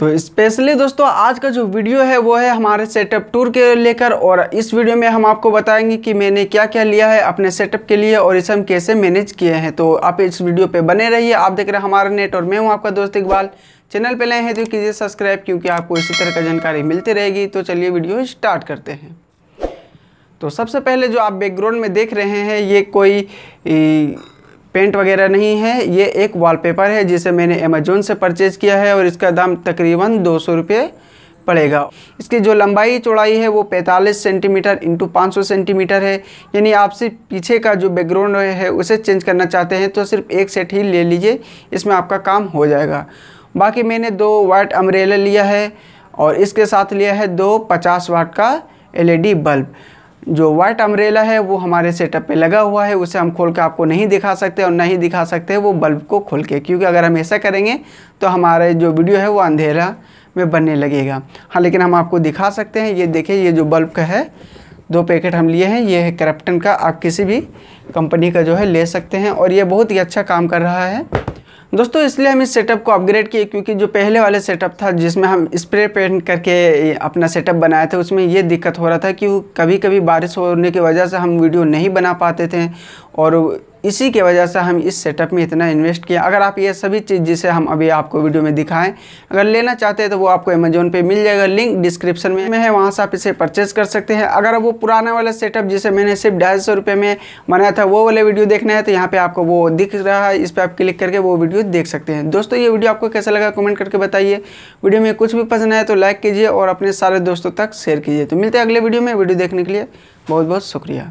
तो स्पेशली दोस्तों आज का जो वीडियो है वो है हमारे सेटअप टूर के लेकर और इस वीडियो में हम आपको बताएंगे कि मैंने क्या क्या लिया है अपने सेटअप के लिए और इसे हम कैसे मैनेज किए हैं तो आप इस वीडियो पे बने रहिए आप देख रहे हैं हमारा नेट और मैं हूँ आपका दोस्त इकबाल चैनल पर नए हैं तो कीजिए सब्सक्राइब क्योंकि आपको इसी तरह का जानकारी मिलती रहेगी तो चलिए वीडियो स्टार्ट करते हैं तो सबसे पहले जो आप बैकग्राउंड में देख रहे हैं ये कोई पेंट वगैरह नहीं है ये एक वॉलपेपर है जिसे मैंने अमेजोन से परचेज़ किया है और इसका दाम तकरीबन दो सौ रुपये पड़ेगा इसकी जो लंबाई चौड़ाई है वो 45 सेंटीमीटर इंटू पाँच सेंटीमीटर है यानी आप सिर्फ पीछे का जो बैकग्राउंड है उसे चेंज करना चाहते हैं तो सिर्फ एक सेट ही ले लीजिए इसमें आपका काम हो जाएगा बाकी मैंने दो वाट अम्ब्रेला लिया है और इसके साथ लिया है दो पचास वाट का एल बल्ब e जो वाइट अम्ब्रेला है वो हमारे सेटअप पे लगा हुआ है उसे हम खोल के आपको नहीं दिखा सकते और नहीं दिखा सकते वो बल्ब को खोल के क्योंकि अगर हम ऐसा करेंगे तो हमारा जो वीडियो है वो अंधेरा में बनने लगेगा हाँ लेकिन हम आपको दिखा सकते हैं ये देखिए ये जो बल्ब का है दो पैकेट हम लिए हैं ये है करप्टन का आप किसी भी कंपनी का जो है ले सकते हैं और ये बहुत ही अच्छा काम कर रहा है दोस्तों इसलिए हम इस सेटअप को अपग्रेड किए क्योंकि जो पहले वाले सेटअप था जिसमें हम स्प्रे पेंट करके अपना सेटअप बनाए थे उसमें ये दिक्कत हो रहा था कि कभी कभी बारिश होने की वजह से हम वीडियो नहीं बना पाते थे और इसी के वजह से हम इस सेटअप में इतना इन्वेस्ट किया अगर आप ये सभी चीज़ जिसे हम अभी आपको वीडियो में दिखाएं अगर लेना चाहते हैं तो वो आपको अमेजोन पे मिल जाएगा लिंक डिस्क्रिप्शन में है वहाँ से आप इसे परचेज़ कर सकते हैं अगर वो पुराना वाला सेटअप जिसे मैंने सिर्फ ढाई सौ रुपये में बनाया था वो वाले वीडियो देखना है तो यहाँ पर आपको वो दिख रहा है इस पर आप क्लिक करके वो वीडियो देख सकते हैं दोस्तों ये वीडियो आपको कैसा लगा कमेंट करके बताइए वीडियो में कुछ भी पसंद आए तो लाइक कीजिए और अपने सारे दोस्तों तक शेयर कीजिए तो मिलते हैं अगले वीडियो में वीडियो देखने के लिए बहुत बहुत शुक्रिया